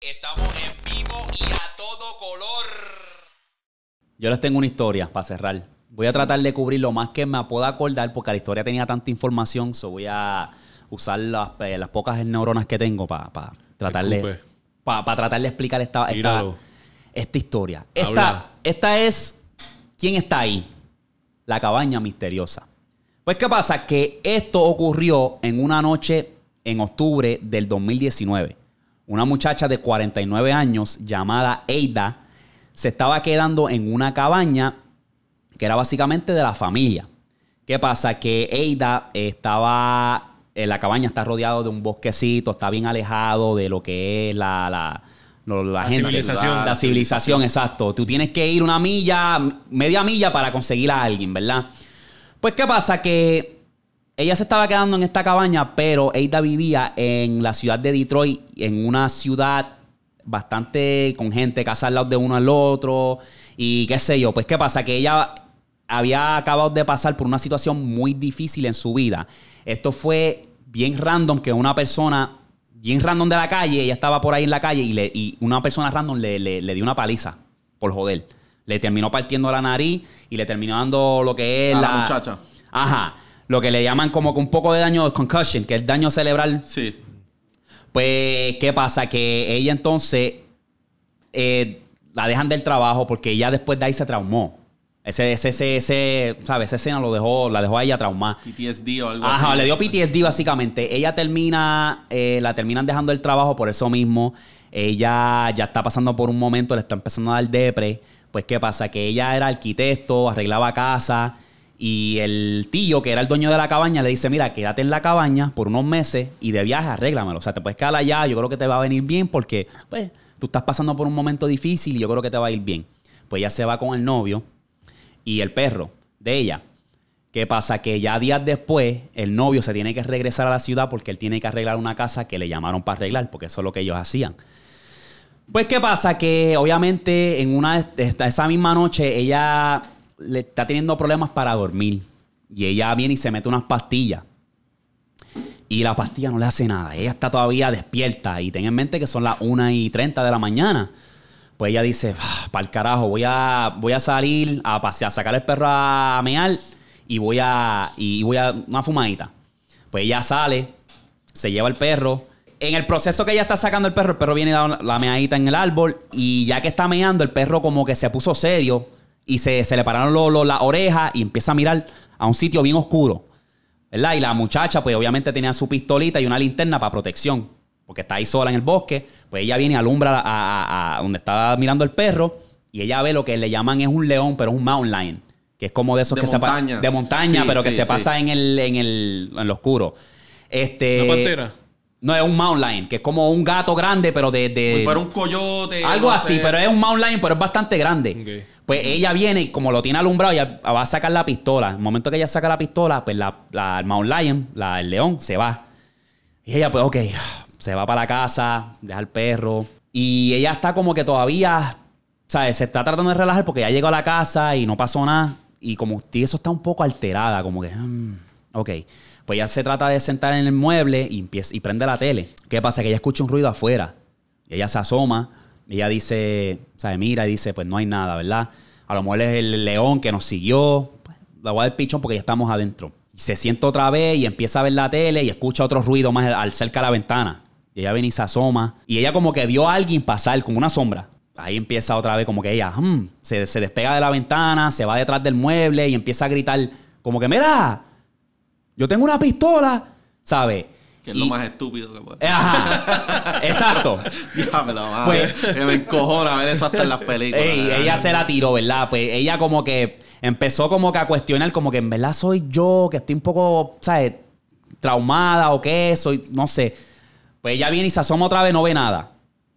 Estamos en vivo y a todo color. Yo les tengo una historia para cerrar. Voy a tratar de cubrir lo más que me pueda acordar porque la historia tenía tanta información, so voy a usar las, eh, las pocas neuronas que tengo para tratarle para tratar de explicar esta, esta, historia. Esta, esta es ¿quién está ahí? La cabaña misteriosa. Pues qué pasa que esto ocurrió en una noche en octubre del 2019 una muchacha de 49 años llamada Eida se estaba quedando en una cabaña que era básicamente de la familia. ¿Qué pasa? Que Eida estaba, en eh, la cabaña está rodeado de un bosquecito, está bien alejado de lo que es la, la, la, la civilización. La, civilización, exacto. Tú tienes que ir una milla, media milla para conseguir a alguien, ¿verdad? Pues, ¿qué pasa? Que ella se estaba quedando en esta cabaña, pero Ada vivía en la ciudad de Detroit, en una ciudad bastante con gente, casa lado de uno al otro y qué sé yo. Pues, ¿qué pasa? Que ella había acabado de pasar por una situación muy difícil en su vida. Esto fue bien random que una persona, bien random de la calle, ella estaba por ahí en la calle y, le, una persona random le, dio una paliza por joder. Le terminó partiendo la nariz y le terminó dando lo que es la, la muchacha. Ajá lo que le llaman como que un poco de daño concussion, que es daño cerebral. Sí. Pues, ¿qué pasa? Que ella entonces eh, la dejan del trabajo porque ella después de ahí se traumó. Ese, ese, ese, ese ¿sabes? Esa escena lo dejó, la dejó a ella traumada. PTSD o algo Ajá, le dio PTSD básicamente. Ella termina, eh, la terminan dejando el trabajo por eso mismo. Ella ya está pasando por un momento, le está empezando a dar depre. Pues, ¿qué pasa? Que ella era arquitecto, arreglaba casa y el tío, que era el dueño de la cabaña, le dice, mira, quédate en la cabaña por unos meses y de viaje arréglamelo. O sea, te puedes quedar allá, yo creo que te va a venir bien porque, pues, tú estás pasando por un momento difícil y yo creo que te va a ir bien. Pues ella se va con el novio y el perro de ella. ¿Qué pasa? Que ya días después el novio se tiene que regresar a la ciudad porque él tiene que arreglar una casa que le llamaron para arreglar, porque eso es lo que ellos hacían. Pues, ¿qué pasa? Que obviamente en una esa misma noche ella le está teniendo problemas para dormir. Y ella viene y se mete unas pastillas. Y la pastilla no le hace nada. Ella está todavía despierta. Y ten en mente que son las 1 y 30 de la mañana. Pues ella dice, ah, para el carajo, voy a, voy a salir a pasear, a sacar el perro a mear y voy a, y voy a una fumadita. Pues ella sale, se lleva el perro. En el proceso que ella está sacando el perro, el perro viene y la meadita en el árbol. Y ya que está meando, el perro como que se puso serio y se, se le pararon lo, las orejas y empieza a mirar a un sitio bien oscuro. ¿Verdad? Y la muchacha, pues obviamente tenía su pistolita y una linterna para protección, porque está ahí sola en el bosque. Pues ella viene y alumbra a, donde está mirando el perro y ella ve lo que le llaman es un león, pero es un mountain lion, que es como de esos que montaña. se De montaña, pero que se pasa en el, en el en lo oscuro. Este, ¿Una pantera? No, es un mountain lion, que es como un gato grande, pero de... de pero un coyote. Algo así, pero es un mountain lion, pero es bastante grande. Pues ella viene y como lo tiene alumbrado, ella va a sacar la pistola. En el momento que ella saca la pistola, pues la, el mountain lion, la, el león, se va. Y ella, pues, ok, se va para la casa, deja al perro. Y ella está como que todavía, ¿sabes? Se está tratando de relajar porque ya llegó a la casa y no pasó nada. Y como eso está un poco alterada, como que... Mm, okay ok. Pues ella se trata de sentar en el mueble y, y prende la tele. ¿Qué pasa? Que ella escucha un ruido afuera. Y ella se asoma. ella dice, o sea, mira y dice, pues no hay nada, ¿verdad? A lo mejor es el león que nos siguió. La voy a dar pichón porque ya estamos adentro. Y se sienta otra vez y empieza a ver la tele y escucha otro ruido más al cerca de la ventana. Y ella viene y se asoma. Y ella como que vio a alguien pasar con una sombra. Ahí empieza otra vez como que ella hmm", se, despega de la ventana, se va detrás del mueble y empieza a gritar como que, me da... Yo tengo una pistola, ¿sabes? Que es lo más estúpido que puede. Ajá. Exacto. pues, me encojona ver eso hasta en las películas. ella se la tiró, ¿verdad? Pues ella como que empezó como que a cuestionar, como que en verdad soy yo, que estoy un poco, ¿sabes? Traumada o qué, soy, no sé. Pues ella viene y se asoma otra vez, no ve nada.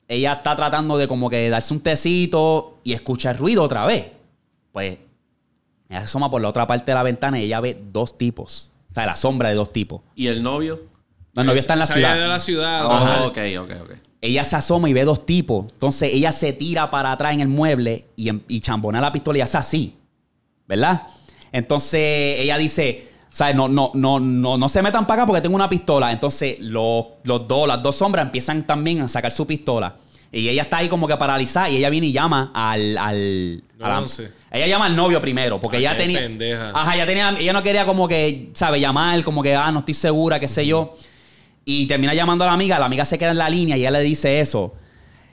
Ella está tratando de como que darse un tecito y escucha el ruido otra vez. Pues ella se asoma por la otra parte de la ventana y ella ve dos tipos o sea, la sombra de dos tipos. ¿Y el novio? No, el novio está en la ciudad. de la ciudad. Ah, ok, ok, ok. Ella se asoma y ve dos tipos. Entonces ella se tira para atrás en el mueble y, em, y chambona la pistola y hace así. ¿Verdad? Entonces ella dice, ¿sabes? No, no, no, no, no se metan para acá porque tengo una pistola. Entonces los, los dos, las dos sombras empiezan también a sacar su pistola. Y ella está ahí como que paralizada y ella viene y llama al. Ella llama al novio primero, porque ella tenía. Pendeja. Ajá, ella tenía. Ella no quería como que, ¿sabe? Llamar, como que, ah, no estoy segura, qué sé yo. Y termina llamando a la amiga, la amiga se queda en la línea y ella le dice eso.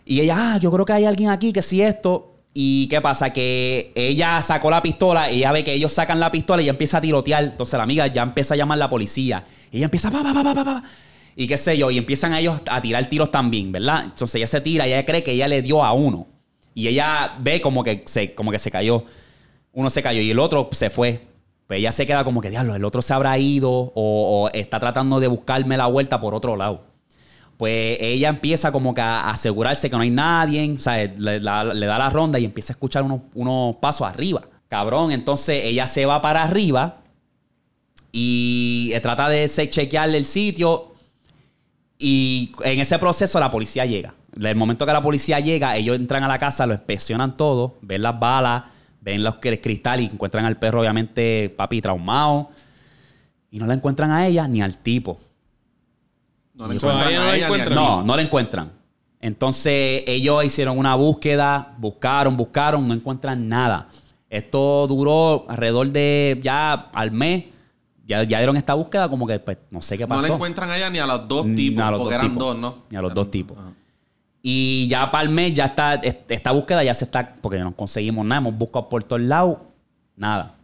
Y ella, ah, yo creo que hay alguien aquí que si esto. ¿Y qué pasa? Que ella sacó la pistola, y ella ve que ellos sacan la pistola y ya empieza a tirotear. Entonces la amiga ya empieza a llamar a la policía. Y ella empieza, pa, pa, pa, pa, pa, pa y qué sé yo, y empiezan ellos a tirar tiros también, ¿verdad? Entonces ella se tira y ella cree que ella le dio a uno. Y ella ve como que se, como que se cayó. Uno se cayó y el otro se fue. Pues ella se queda como que, diablo, el otro se habrá ido o, está tratando de buscarme la vuelta por otro lado. Pues ella empieza como que a asegurarse que no hay nadie, o sea, le, da la ronda y empieza a escuchar unos, unos pasos arriba. Cabrón, entonces ella se va para arriba y trata de chequearle el sitio y en ese proceso la policía llega. el momento que la policía llega, ellos entran a la casa, lo inspeccionan todo, ven las balas, ven los cristales y encuentran al perro, obviamente, papi, traumado. Y no la encuentran a ella ni al tipo. No la encuentran. no, no, no la encuentran. Entonces ellos hicieron una búsqueda, buscaron, buscaron, no encuentran nada. Esto duró alrededor de ya al mes ya, dieron esta búsqueda como que pues, no sé qué pasó. No la encuentran allá ni a los dos tipos, porque eran dos, ¿no? Ni a los dos tipos. Y ya para el mes, ya está, esta búsqueda ya se está, porque no conseguimos nada, hemos buscado por todos lados, nada.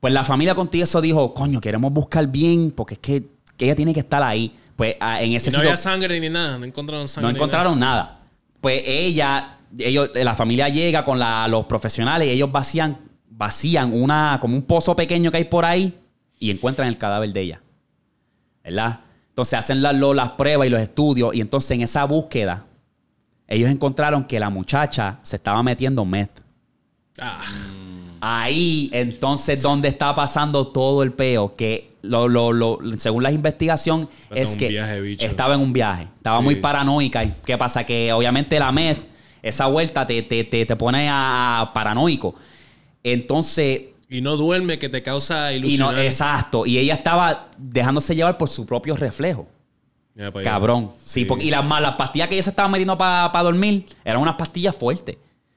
Pues la familia contigo eso dijo, coño, queremos buscar bien, porque es que, ella tiene que estar ahí. Pues ah, en ese sitio no había sangre ni nada, no encontraron sangre. No encontraron nada. Pues ella, ellos, la familia llega con los profesionales y ellos vacían, vacían una, como un pozo pequeño que hay por ahí y encuentran el cadáver de ella. ¿Verdad? Entonces hacen las, pruebas y los estudios y entonces en esa búsqueda ellos encontraron que la muchacha se estaba metiendo meth. Ah. Ahí entonces donde está pasando todo el peo, que lo, lo, lo, según la investigación es que estaba en un viaje, estaba muy paranoica. ¿Qué pasa? Que obviamente la meth, esa vuelta te, te, te, te pone a paranoico. Entonces y no duerme, que te causa ilusión. exacto. Y ella estaba dejándose llevar por su propio reflejo. Pues, Cabrón. Sí, y las malas pastillas que ella se estaba metiendo para dormir eran unas pastillas fuertes.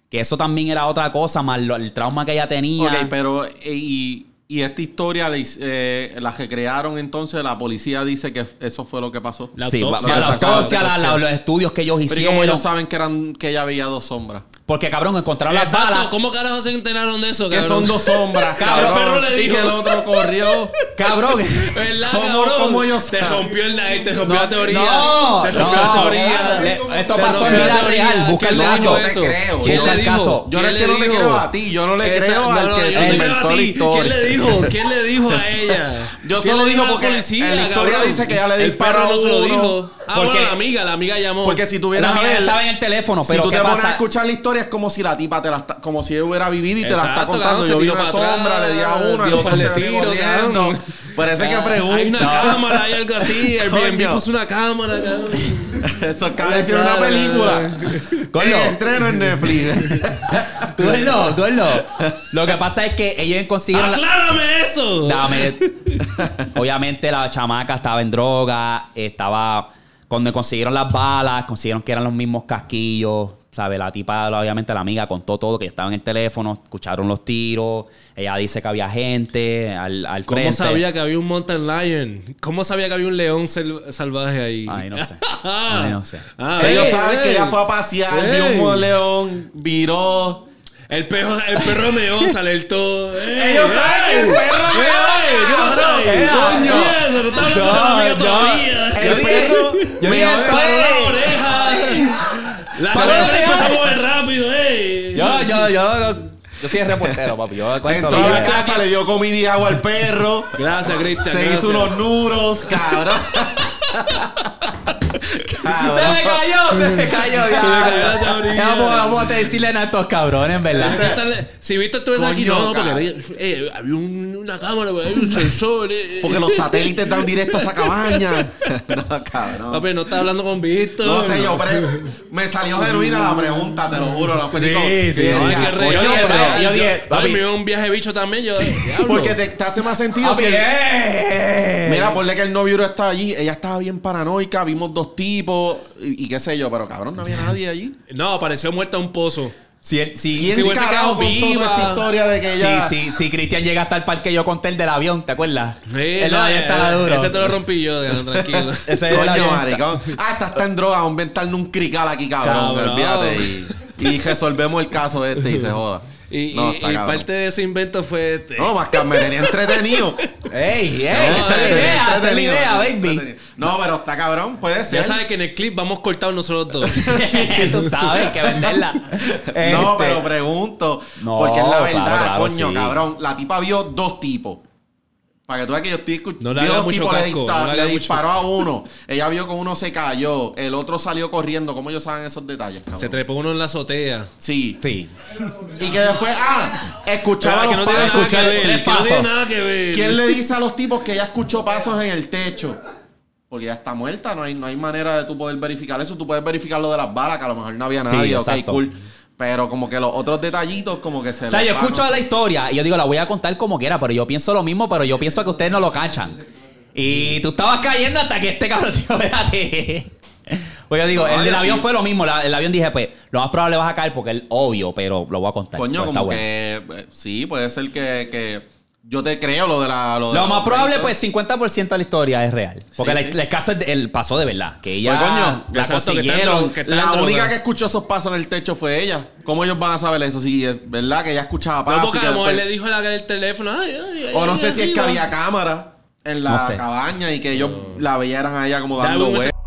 Que eso también era otra cosa, más el trauma que ella tenía. pero. Eh, y, esta historia eh, que crearon entonces, la policía dice que eso fue lo que pasó. La sí, la, los estudios que ellos hicieron. Pero ¿y ellos saben que, eran, que ella veía dos sombras? Porque, cabrón, encontraron las Exacto, ¿Cómo carajo se enteraron de eso, cabrón? Que son dos sombras, cabrón. El perro le dijo. Y que el otro corrió. Cabrón. ¿Verdad, ¿Cómo, cabrón? ellos Te rompió el light, te rompió la teoría. No, te rompió la teoría. esto pasó en vida real. Busca el caso. Eso? Busca el caso. Yo no le creo a ti. Yo no le creo al que se inventó historia. ¿Quién le dijo? ¿Quién le dijo a ella? Yo solo dijo porque la historia dice que ya le disparó. El perro no se lo dijo. Ah, porque, la amiga, la amiga llamó. Porque si tuvieras La amiga estaba en el teléfono, pero. Si tú te vas a escuchar la historia, es como si la tipa te la como si hubiera vivido y te la está contando. Yo vi una sombra, le di a uno, dio para tiro, Parece que pregunta. Hay una cámara, hay algo así. El Airbnb puso una cámara, cabrón. Eso acaba de ser una película. Con El entreno en Netflix. Lo que pasa es que ellos consiguieron. ¡Aclárame eso! Dame. Obviamente la chamaca estaba en droga, estaba cuando consiguieron las balas, consiguieron que eran los mismos casquillos, ¿sabes? La tipa, obviamente, la amiga contó todo, que estaba en el teléfono, escucharon los tiros, ella dice que había gente al, al ¿Cómo sabía que había un mountain lion? ¿Cómo sabía que había un león salvaje ahí? Ay, no sé. Ay, no sé. Ah, ellos saben que ella fue a pasear, vio un león, viró... El, perro, el perro meó, sale el todo. ¡Ey, Ellos saben el perro meó. ¿Qué pasó? ¡Coño! ¡Eso no está hablando de todavía! El perro me dio la oreja. La cosa le pasa mover rápido, ¿eh? Yo, yo, yo. Yo soy el reportero, papi. Yo Entró a la casa, le dio comida y agua al perro. Gracias, Cristian. Se hizo unos nuros, cabrón. se me cayó, se me cayó. Ya. Se me Vamos, vamos a decirle a estos cabrones, ¿verdad? Este, este, si viste tú esa aquí, no, no, porque ah. eh, había una cámara, había un sensor. Eh. porque los satélites dan directo a esa cabaña. no, cabrón. Papi no estás hablando con Víctor. No sé, yo me salió de ruina la pregunta, te lo juro. sí, sí, sí. yo, dije, yo un viaje bicho también. Yo, porque te, hace más sentido. Mira si el, eh. Mira, ponle que el novio está allí. Ella estaba bien paranoica. Vimos dos tipos y, qué sé yo, pero cabrón, no había nadie allí. No, apareció muerta un pozo. Si, si, si hubiese quedado viva. Esta historia de que Si, Cristian llega hasta el parque, yo conté el del avión, ¿te acuerdas? Sí, eh, Ese te lo rompí yo, tranquilo. ese Coño, maricón. Ah, está en droga, vamos a inventarle un crical aquí, cabrón. Olvídate. Y, resolvemos el caso este y se joda. Y, parte de ese invento fue este. No, más que me tenía entretenido. ¡Ey, ey! esa es la idea, esa es la idea, baby. No, pero está cabrón, puede ser. Ya sabes que en el clip vamos cortados nosotros dos. sí, tú sabes que venderla. No, este, pero pregunto. porque es la verdad, coño, cabrón. La tipa vio dos tipos. Para que tú veas que yo estoy escuchando. No dos tipos le, le, disparó a uno. Ella vio que uno se cayó. El otro salió corriendo. ¿Cómo ellos saben esos detalles, cabrón? Se trepó uno en la azotea. Sí. Sí. Y que después, ah, escuchaba. Los que no que no tiene nada que ver. ¿Quién le dice a los tipos que ella escuchó pasos en el techo? Porque ya está muerta, no hay, manera de tú poder verificar eso. Tú puedes verificar lo de las balas, que a lo mejor no había nadie, sí, Pero como que los otros detallitos, como que se. O sea, yo escucho la historia y yo digo, la voy a contar como quiera, pero yo pienso lo mismo, pero yo pienso que ustedes no lo cachan. Y tú estabas cayendo hasta que este cabrón, tío, espérate. Pues yo digo, el del avión fue lo mismo. el avión dije, pues, lo más probable vas a caer porque es obvio, pero lo voy a contar. Coño, pues como que. Eh, sí, puede ser que yo te creo lo de la. Lo, más probable, pues 50% de la historia es real. Porque el, caso es el pasó de verdad. Que ella. Pues coño, la, consiguieron, la única que escuchó esos pasos en el techo fue ella. ¿Cómo ellos van a saber eso? Si es verdad que ella escuchaba pasos. No, porque le dijo la del teléfono. o no sé si es que había cámara en la cabaña y que ellos la vieran a ella como dando vueltas.